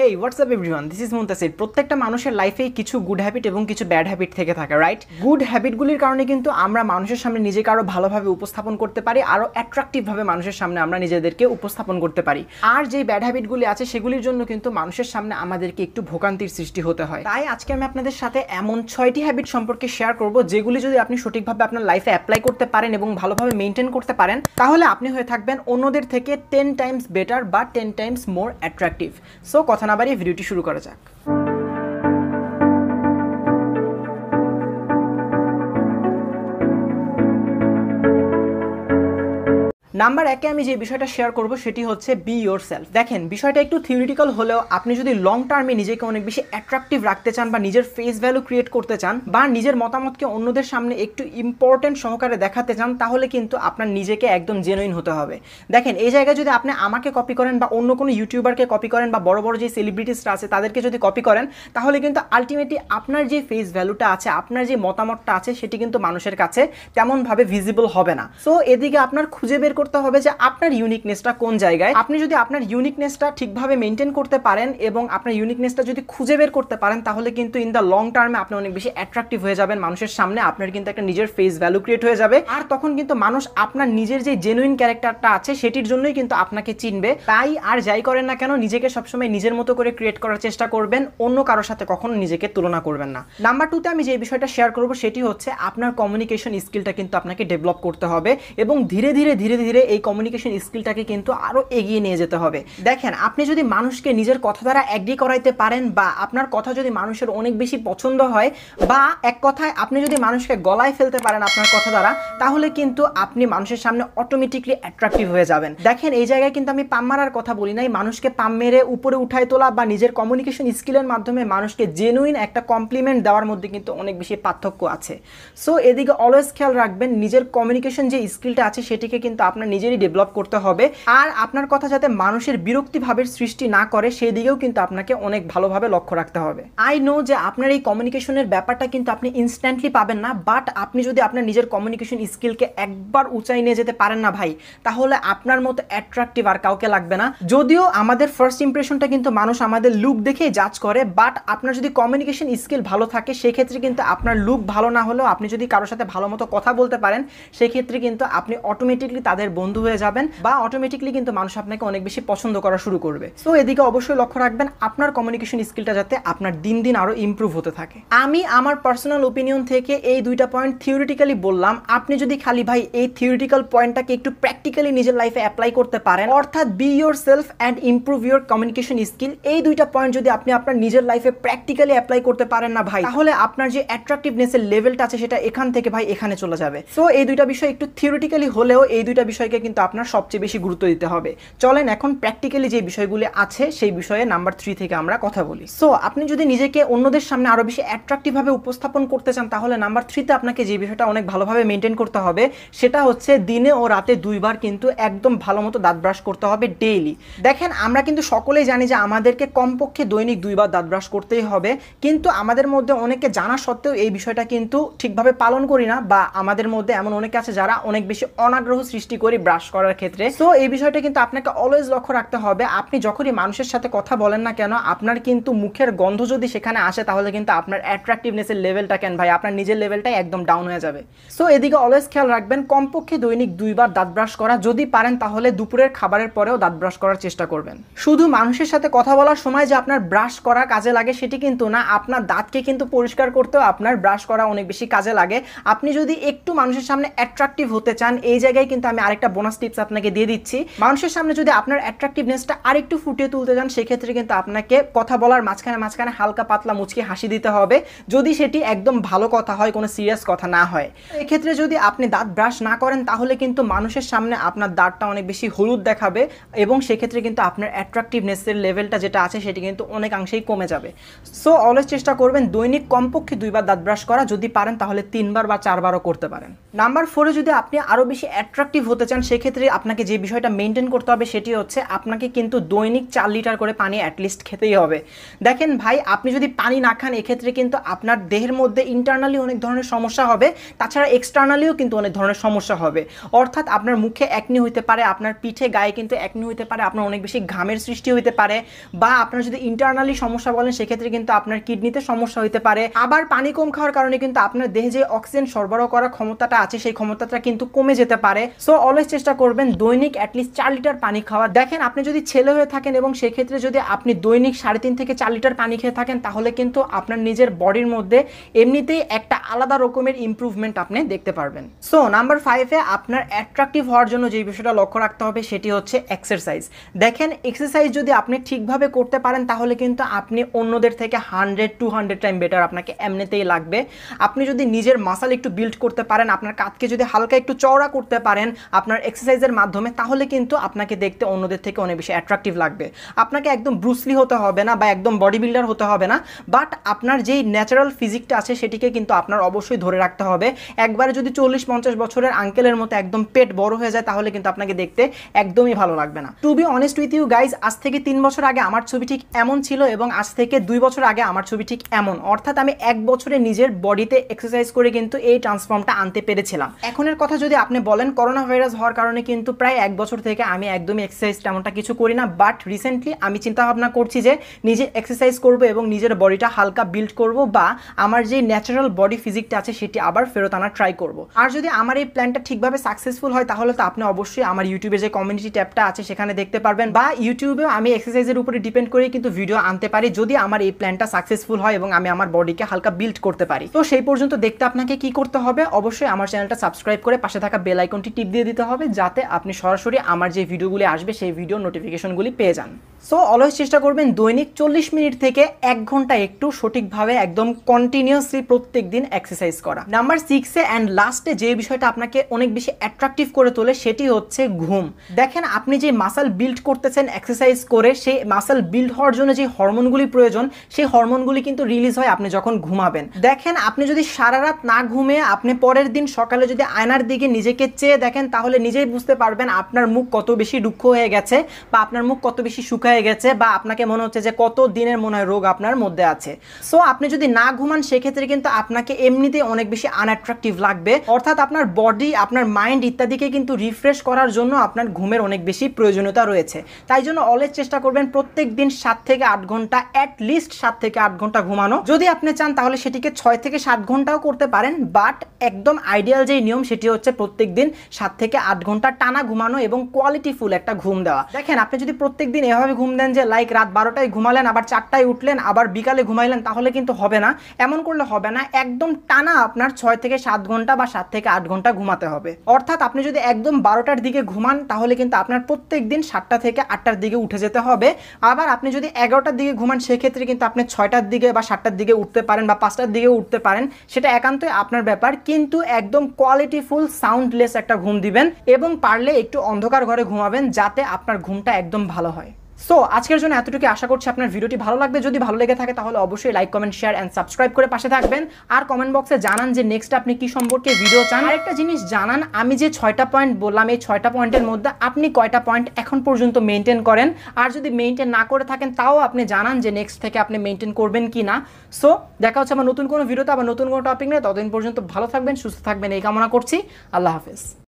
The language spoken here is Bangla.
hey what's up everyone this is Muntasir প্রত্যেকটা মানুষের লাইফেই কিছু গুড হ্যাবিট এবং কিছু ব্যাড হ্যাবিট থেকে থাকে রাইট গুড হ্যাবিটগুলির কারণে কিন্তু আমরা মানুষের সামনে নিজেকে আরও ভালোভাবে উপস্থাপন করতে পারি আরও অ্যাট্রাকটিভভাবে মানুষের সামনে আমরা নিজেদেরকে উপস্থাপন করতে পারি আর যেই ব্যাড হ্যাবিটগুলি আছে সেগুলির জন্য কিন্তু মানুষের সামনে আমাদেরকে একটু ভোগান্তির সৃষ্টি হতে হয় তাই আজকে আমি আপনাদের সাথে এমন ছয়টি হ্যাবিট সম্পর্কে শেয়ার করব যেগুলি যদি আপনি সঠিকভাবে আপনার লাইফে অ্যাপ্লাই করতে পারেন এবং ভালোভাবে মেনটেন করতে পারেন তাহলে আপনি হয়ে থাকবেন অন্যদের থেকে টেন টাইমস বেটার বা ten times more attractive so কথা কথা না বাড়িয়ে ভিডিওটি শুরু করা যাক নাম্বার একে আমি যে বিষয়টা শেয়ার করব সেটি হচ্ছে বি ইয়োর সেলফ দেখেন বিষয়টা একটু থিওরিটিক্যাল হলেও আপনি যদি লং টার্মে নিজেকে অনেক বেশি অ্যাট্রাকটিভ রাখতে চান বা নিজের ফেস ভ্যালু ক্রিয়েট করতে চান বা নিজের মতামতকে অন্যদের সামনে একটু ইম্পর্টেন্ট সহকারে দেখাতে চান তাহলে কিন্তু আপনার নিজেকে একদম জেনুইন হতে হবে দেখেন এই জায়গায় যদি আপনি আমাকে কপি করেন বা অন্য কোনো ইউটিউবারকে কপি করেন বা বড় বড় যে সেলিব্রিটিসরা আছে তাদেরকে যদি কপি করেন তাহলে কিন্তু আলটিমেটলি আপনার যে ফেস ভ্যালুটা আছে আপনার যে মতামতটা আছে সেটি কিন্তু মানুষের কাছে তেমনভাবে ভিজিবল হবে না সো এদিকে আপনার খুঁজে বের করতে করতে হবে যে আপনার ইউনিকনেসটা কোন জায়গায় আপনি যদি আপনার ইউনিকনেসটা ঠিকভাবে মেনটেন করতে পারেন এবং আপনার ইউনিকনেসটা যদি খুঁজে বের করতে পারেন তাহলে কিন্তু ইন দ্য লং টার্মে আপনি অনেক বেশি অ্যাট্রাকটিভ হয়ে যাবেন মানুষের সামনে আপনার কিন্তু একটা নিজের ফেস ভ্যালু ক্রিয়েট হয়ে যাবে আর তখন কিন্তু মানুষ আপনার নিজের যে জেনুইন ক্যারেক্টারটা আছে সেটির জন্যই কিন্তু আপনাকে চিনবে তাই আর যাই করেন না কেন নিজেকে সবসময় নিজের মতো করে ক্রিয়েট করার চেষ্টা করবেন অন্য কারোর সাথে কখনো নিজেকে তুলনা করবেন না নাম্বার টুতে আমি যে বিষয়টা শেয়ার করবো সেটি হচ্ছে আপনার কমিউনিকেশন স্কিলটা কিন্তু আপনাকে ডেভেলপ করতে হবে এবং ধীরে ধীরে ধীরে ধীরে ধীরে এই কমিউনিকেশন স্কিলটাকে কিন্তু আরও এগিয়ে নিয়ে যেতে হবে দেখেন আপনি যদি মানুষকে নিজের কথা দ্বারা অ্যাগ্রি করাইতে পারেন বা আপনার কথা যদি মানুষের অনেক বেশি পছন্দ হয় বা এক কথায় আপনি যদি মানুষকে গলায় ফেলতে পারেন আপনার কথা দ্বারা তাহলে কিন্তু আপনি মানুষের সামনে অটোমেটিকলি অ্যাট্রাক্টিভ হয়ে যাবেন দেখেন এই জায়গায় কিন্তু আমি পাম মারার কথা বলি নাই মানুষকে পাম মেরে উপরে উঠায় তোলা বা নিজের কমিউনিকেশন স্কিলের মাধ্যমে মানুষকে জেনুইন একটা কমপ্লিমেন্ট দেওয়ার মধ্যে কিন্তু অনেক বেশি পার্থক্য আছে সো এদিকে অলওয়েজ খেয়াল রাখবেন নিজের কমিউনিকেশন যে স্কিলটা আছে সেটিকে কিন্তু আপনার আপনার নিজেরই ডেভেলপ করতে হবে আর আপনার কথা যাতে মানুষের বিরক্তিভাবের সৃষ্টি না করে সেই দিকেও কিন্তু আপনাকে অনেক ভালোভাবে লক্ষ্য রাখতে হবে আই নো যে আপনার এই কমিউনিকেশনের ব্যাপারটা কিন্তু আপনি ইনস্ট্যান্টলি পাবেন না বাট আপনি যদি আপনার নিজের কমিউনিকেশন স্কিলকে একবার উঁচাই নিয়ে যেতে পারেন না ভাই তাহলে আপনার মতো অ্যাট্রাকটিভ আর কাউকে লাগবে না যদিও আমাদের ফার্স্ট ইম্প্রেশনটা কিন্তু মানুষ আমাদের লুক দেখেই জাজ করে বাট আপনার যদি কমিউনিকেশন স্কিল ভালো থাকে সেক্ষেত্রে কিন্তু আপনার লুক ভালো না হলেও আপনি যদি কারোর সাথে ভালো মতো কথা বলতে পারেন সেক্ষেত্রে কিন্তু আপনি অটোমেটিকলি তাদের বন্ধু হয়ে যাবেন বা অটোমেটিকলি কিন্তু মানুষ আপনাকে অনেক বেশি পছন্দ করা শুরু করবে তো এদিকে অবশ্যই লক্ষ্য রাখবেন আপনার কমিউনিকেশন স্কিলটা যাতে আপনার দিন দিন আরো ইম্প্রুভ হতে থাকে আমি আমার পার্সোনাল ওপিনিয়ন থেকে এই দুইটা পয়েন্ট থিওরিটিক্যালি বললাম আপনি যদি খালি ভাই এই থিওরিটিক্যাল পয়েন্টটাকে একটু প্র্যাকটিক্যালি নিজের লাইফে অ্যাপ্লাই করতে পারেন অর্থাৎ be yourself and improve your communication skill এই দুইটা পয়েন্ট যদি আপনি আপনার নিজের লাইফে প্র্যাকটিক্যালি অ্যাপ্লাই করতে পারেন না ভাই তাহলে আপনার যে অ্যাট্রাকটিভনেসের লেভেলটা আছে সেটা এখান থেকে ভাই এখানে চলে যাবে সো এই দুইটা বিষয় একটু থিওরিটিক্যালি হলেও এই দুইটা বিষয় বিষয়কে কিন্তু আপনার সবচেয়ে বেশি গুরুত্ব দিতে হবে চলেন এখন প্র্যাকটিক্যালি যে বিষয়গুলি আছে সেই বিষয়ে নাম্বার থ্রি থেকে আমরা কথা বলি সো আপনি যদি নিজেকে অন্যদের সামনে আরও বেশি অ্যাট্রাক্টিভভাবে উপস্থাপন করতে চান তাহলে নাম্বার থ্রিতে আপনাকে যে বিষয়টা অনেক ভালোভাবে মেনটেন করতে হবে সেটা হচ্ছে দিনে ও রাতে দুইবার কিন্তু একদম ভালো মতো দাঁত ব্রাশ করতে হবে ডেইলি দেখেন আমরা কিন্তু সকলেই জানি যে আমাদেরকে কমপক্ষে দৈনিক দুইবার দাঁত ব্রাশ করতেই হবে কিন্তু আমাদের মধ্যে অনেকে জানা সত্ত্বেও এই বিষয়টা কিন্তু ঠিকভাবে পালন করি না বা আমাদের মধ্যে এমন অনেকে আছে যারা অনেক বেশি অনাগ্রহ সৃষ্টি করে করি ব্রাশ করার ক্ষেত্রে তো এই বিষয়টা কিন্তু আপনাকে অলওয়েজ লক্ষ্য রাখতে হবে আপনি যখনই মানুষের সাথে কথা বলেন না কেন আপনার কিন্তু মুখের গন্ধ যদি সেখানে আসে তাহলে কিন্তু আপনার অ্যাট্রাকটিভনেসের লেভেলটা কেন ভাই আপনার নিজের লেভেলটাই একদম ডাউন হয়ে যাবে সো এদিকে অলওয়েজ খেয়াল রাখবেন কমপক্ষে দৈনিক দুইবার দাঁত ব্রাশ করা যদি পারেন তাহলে দুপুরের খাবারের পরেও দাঁত ব্রাশ করার চেষ্টা করবেন শুধু মানুষের সাথে কথা বলার সময় যে আপনার ব্রাশ করা কাজে লাগে সেটি কিন্তু না আপনার দাঁতকে কিন্তু পরিষ্কার করতেও আপনার ব্রাশ করা অনেক বেশি কাজে লাগে আপনি যদি একটু মানুষের সামনে অ্যাট্রাকটিভ হতে চান এই জায়গায় কিন্তু আমি আরেকটা একটা বোনাস টিপস আপনাকে দিয়ে দিচ্ছি মানুষের সামনে যদি আপনার অ্যাট্রাকটিভনেসটা আরেকটু ফুটিয়ে তুলতে যান সেক্ষেত্রে কিন্তু আপনাকে কথা বলার মাঝখানে মাঝখানে হালকা পাতলা মুচকি হাসি দিতে হবে যদি সেটি একদম ভালো কথা হয় কোনো সিরিয়াস কথা না হয় এক্ষেত্রে যদি আপনি দাঁত ব্রাশ না করেন তাহলে কিন্তু মানুষের সামনে আপনার দাঁতটা অনেক বেশি হলুদ দেখাবে এবং সেক্ষেত্রে কিন্তু আপনার অ্যাট্রাকটিভনেসের লেভেলটা যেটা আছে সেটি কিন্তু অনেকাংশেই কমে যাবে সো অলওয়েজ চেষ্টা করবেন দৈনিক কমপক্ষে দুইবার দাঁত ব্রাশ করা যদি পারেন তাহলে তিনবার বা চারবারও করতে পারেন নাম্বার ফোরে যদি আপনি আরও বেশি অ্যাট্রাকটিভ হতে চান সেক্ষেত্রে আপনাকে যে বিষয়টা মেনটেন করতে হবে সেটি হচ্ছে আপনাকে কিন্তু দৈনিক চার লিটার করে পানি অ্যাটলিস্ট খেতেই হবে দেখেন ভাই আপনি যদি পানি না খান এক্ষেত্রে কিন্তু আপনার দেহের মধ্যে ইন্টারনালি অনেক ধরনের সমস্যা হবে তাছাড়া এক্সটার্নালিও কিন্তু অনেক ধরনের সমস্যা হবে অর্থাৎ আপনার মুখে একনি হইতে পারে আপনার পিঠে গায়ে কিন্তু একনি হইতে পারে আপনার অনেক বেশি ঘামের সৃষ্টি হইতে পারে বা আপনার যদি ইন্টারনালি সমস্যা বলেন সেক্ষেত্রে কিন্তু আপনার কিডনিতে সমস্যা হইতে পারে আবার পানি কম খাওয়ার কারণে কিন্তু আপনার দেহে যে অক্সিজেন সরবরাহ করার ক্ষমতাটা আছে সেই ক্ষমতাটা কিন্তু কমে যেতে পারে সো অলওয়েজ অলওয়েজ চেষ্টা করবেন দৈনিক অ্যাটলিস্ট চার লিটার পানি খাওয়া দেখেন আপনি যদি ছেলে হয়ে থাকেন এবং সেক্ষেত্রে যদি আপনি দৈনিক সাড়ে তিন থেকে চার লিটার পানি খেয়ে থাকেন তাহলে কিন্তু আপনার নিজের বডির মধ্যে এমনিতেই একটা আলাদা রকমের ইম্প্রুভমেন্ট আপনি দেখতে পারবেন সো নাম্বার ফাইভে আপনার অ্যাট্রাকটিভ হওয়ার জন্য যে বিষয়টা লক্ষ্য রাখতে হবে সেটি হচ্ছে এক্সারসাইজ দেখেন এক্সারসাইজ যদি আপনি ঠিকভাবে করতে পারেন তাহলে কিন্তু আপনি অন্যদের থেকে hundred to hundred time better আপনাকে এমনিতেই লাগবে আপনি যদি নিজের মাসাল একটু বিল্ড করতে পারেন আপনার কাঁধকে যদি হালকা একটু চওড়া করতে পারেন আপনার আপনার এক্সারসাইজের মাধ্যমে তাহলে কিন্তু আপনাকে দেখতে অন্যদের থেকে অনেক বেশি অ্যাট্রাকটিভ লাগবে আপনাকে একদম ব্রুসলি হতে হবে না বা একদম বডি বিল্ডার হতে হবে না বাট আপনার যেই ন্যাচারাল ফিজিকটা আছে সেটিকে কিন্তু আপনার অবশ্যই ধরে রাখতে হবে একবারে যদি চল্লিশ পঞ্চাশ বছরের আঙ্কেলের মতো একদম পেট বড় হয়ে যায় তাহলে কিন্তু আপনাকে দেখতে একদমই ভালো লাগবে না to be honest with you guys আজ থেকে তিন বছর আগে আমার ছবি ঠিক এমন ছিল এবং আজ থেকে দুই বছর আগে আমার ছবি ঠিক এমন অর্থাৎ আমি এক বছরে নিজের বডিতে এক্সারসাইজ করে কিন্তু এই ট্রান্সফর্মটা আনতে পেরেছিলাম এখনের কথা যদি আপনি বলেন করোনা ভাইরাস এক্সারসাইজ হওয়ার কারণে কিন্তু প্রায় এক বছর থেকে আমি একদমই এক্সারসাইজ তেমনটা কিছু করি না বাট রিসেন্টলি আমি চিন্তা ভাবনা করছি যে নিজে এক্সারসাইজ করব এবং নিজের বডিটা হালকা বিল্ড করব বা আমার যে ন্যাচারাল বডি ফিজিকটা আছে সেটি আবার ফেরত আনার ট্রাই করব আর যদি আমার এই প্ল্যানটা ঠিকভাবে সাকসেসফুল হয় তাহলে তো আপনি অবশ্যই আমার ইউটিউবে যে কমিউনিটি ট্যাবটা আছে সেখানে দেখতে পারবেন বা ইউটিউবেও আমি এক্সারসাইজের উপরে ডিপেন্ড করে কিন্তু ভিডিও আনতে পারি যদি আমার এই প্ল্যানটা সাকসেসফুল হয় এবং আমি আমার বডিকে হালকা বিল্ড করতে পারি তো সেই পর্যন্ত দেখতে আপনাকে কি করতে হবে অবশ্যই আমার চ্যানেলটা সাবস্ক্রাইব করে পাশে থাকা বেল আইকনটি টিপ দিয়ে দিতে দিতে হবে যাতে আপনি সরাসরি আমার যে ভিডিওগুলি আসবে সেই ভিডিও নোটিফিকেশনগুলি পেয়ে যান সো অলওয়েজ চেষ্টা করবেন দৈনিক চল্লিশ মিনিট থেকে এক ঘন্টা একটু সঠিকভাবে একদম কন্টিনিউসলি প্রত্যেক দিন এক্সারসাইজ করা নাম্বার সিক্সে অ্যান্ড লাস্টে যে বিষয়টা আপনাকে অনেক বেশি অ্যাট্রাকটিভ করে তোলে সেটি হচ্ছে ঘুম দেখেন আপনি যে মাসাল বিল্ড করতেছেন এক্সারসাইজ করে সেই মাসাল বিল্ড হওয়ার জন্য যে হরমোনগুলি প্রয়োজন সেই হরমোনগুলি কিন্তু রিলিজ হয় আপনি যখন ঘুমাবেন দেখেন আপনি যদি সারা রাত না ঘুমে আপনি পরের দিন সকালে যদি আয়নার দিকে নিজেকে চেয়ে দেখেন তাহলে তাহলে নিজেই বুঝতে পারবেন আপনার মুখ কত বেশি দুঃখ হয়ে গেছে বা আপনার মুখ কত বেশি শুকায় গেছে বা আপনাকে মনে হচ্ছে যে কত দিনের মনে হয় রোগ আপনার মধ্যে আছে সো আপনি যদি না ঘুমান সেক্ষেত্রে কিন্তু আপনাকে এমনিতে অনেক বেশি আনঅ্যাট্রাকটিভ লাগবে অর্থাৎ আপনার বডি আপনার মাইন্ড ইত্যাদিকে কিন্তু রিফ্রেশ করার জন্য আপনার ঘুমের অনেক বেশি প্রয়োজনীয়তা রয়েছে তাই জন্য অলওয়েজ চেষ্টা করবেন প্রত্যেক দিন সাত থেকে আট ঘন্টা অ্যাটলিস্ট সাত থেকে আট ঘন্টা ঘুমানো যদি আপনি চান তাহলে সেটিকে ছয় থেকে সাত ঘন্টাও করতে পারেন বাট একদম আইডিয়াল যে নিয়ম সেটি হচ্ছে প্রত্যেক দিন সাত থেকে আট ঘন্টা টানা ঘুমানো এবং কোয়ালিটি ফুল একটা ঘুম দেওয়া দেখেন আপনি যদি প্রত্যেক দিন এভাবে ঘুম দেন যে লাইক রাত বারোটায় ঘুমালেন আবার চারটায় উঠলেন আবার বিকালে ঘুমাইলেন তাহলে কিন্তু হবে না এমন করলে হবে না একদম টানা আপনার ছয় থেকে সাত ঘন্টা বা সাত থেকে আট ঘন্টা ঘুমাতে হবে অর্থাৎ আপনি যদি একদম বারোটার দিকে ঘুমান তাহলে কিন্তু আপনার প্রত্যেক দিন সাতটা থেকে আটটার দিকে উঠে যেতে হবে আবার আপনি যদি এগারোটার দিকে ঘুমান সেক্ষেত্রে কিন্তু আপনি ছয়টার দিকে বা সাতটার দিকে উঠতে পারেন বা পাঁচটার দিকে উঠতে পারেন সেটা একান্তই আপনার ব্যাপার কিন্তু একদম কোয়ালিটিফুল সাউন্ডলেস একটা ঘুম দিবেন এবং পারলে একটু অন্ধকার ঘরে ঘুমাবেন যাতে আপনার ঘুমটা একদম ভালো হয় সো আজকের জন্য এতটুকু আশা করছি আপনার ভিডিওটি ভালো লাগবে যদি ভালো লেগে থাকে তাহলে অবশ্যই like comment share and subscribe করে পাশে থাকবেন আর কমেন্ট বক্সে জানান যে নেক্সট আপনি কি সম্পর্কে ভিডিও চান একটা জিনিস জানান আমি যে ছয়টা পয়েন্ট বললাম এই ছয়টা পয়েন্টের মধ্যে আপনি কয়টা পয়েন্ট এখন পর্যন্ত মেনটেন করেন আর যদি মেনটেন না করে থাকেন তাও আপনি জানান যে নেক্সট থেকে আপনি মেনটেন করবেন কি না সো দেখা হচ্ছে আমার নতুন কোনো ভিডিওতে আবার নতুন কোনো টপিক নেই ততদিন পর্যন্ত ভালো থাকবেন সুস্থ থাকবেন এই কামনা করছি আল্লাহ হাফেজ